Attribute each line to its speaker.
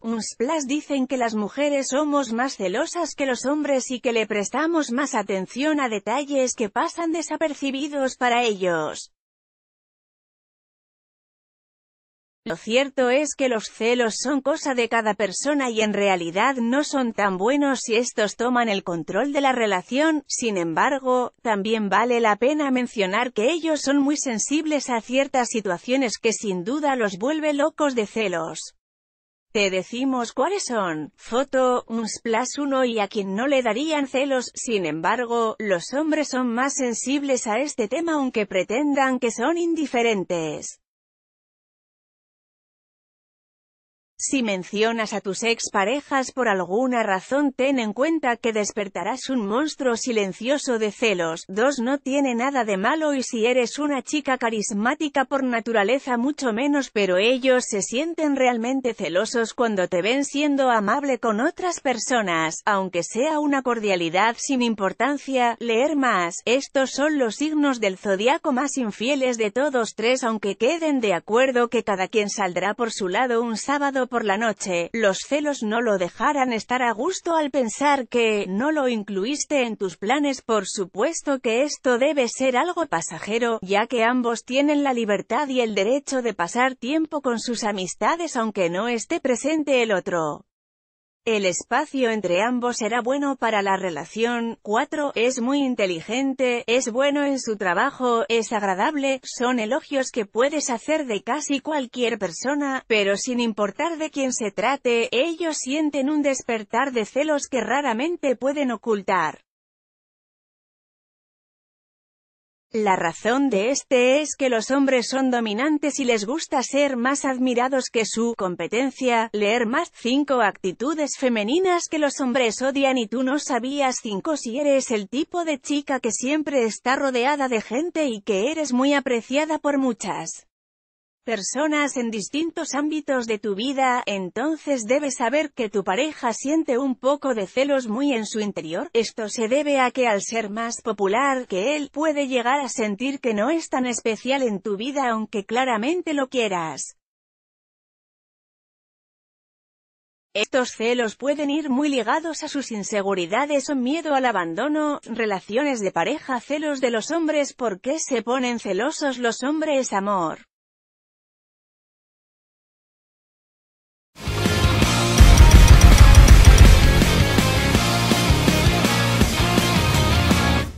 Speaker 1: Unsplash dicen que las mujeres somos más celosas que los hombres y que le prestamos más atención a detalles que pasan desapercibidos para ellos. Lo cierto es que los celos son cosa de cada persona y en realidad no son tan buenos si estos toman el control de la relación, sin embargo, también vale la pena mencionar que ellos son muy sensibles a ciertas situaciones que sin duda los vuelve locos de celos. Te decimos cuáles son. Foto, uns plus uno y a quien no le darían celos. Sin embargo, los hombres son más sensibles a este tema aunque pretendan que son indiferentes. Si mencionas a tus ex parejas por alguna razón ten en cuenta que despertarás un monstruo silencioso de celos. dos No tiene nada de malo y si eres una chica carismática por naturaleza mucho menos pero ellos se sienten realmente celosos cuando te ven siendo amable con otras personas, aunque sea una cordialidad sin importancia. Leer más, estos son los signos del zodiaco más infieles de todos tres aunque queden de acuerdo que cada quien saldrá por su lado un sábado por la noche, los celos no lo dejarán estar a gusto al pensar que, no lo incluiste en tus planes, por supuesto que esto debe ser algo pasajero, ya que ambos tienen la libertad y el derecho de pasar tiempo con sus amistades aunque no esté presente el otro. El espacio entre ambos será bueno para la relación. 4. Es muy inteligente, es bueno en su trabajo, es agradable, son elogios que puedes hacer de casi cualquier persona, pero sin importar de quién se trate, ellos sienten un despertar de celos que raramente pueden ocultar. La razón de este es que los hombres son dominantes y les gusta ser más admirados que su competencia, leer más 5 actitudes femeninas que los hombres odian y tú no sabías 5 si eres el tipo de chica que siempre está rodeada de gente y que eres muy apreciada por muchas personas en distintos ámbitos de tu vida, entonces debes saber que tu pareja siente un poco de celos muy en su interior. Esto se debe a que al ser más popular que él, puede llegar a sentir que no es tan especial en tu vida aunque claramente lo quieras. Estos celos pueden ir muy ligados a sus inseguridades o miedo al abandono, relaciones de pareja celos de los hombres ¿Por qué se ponen celosos los hombres amor?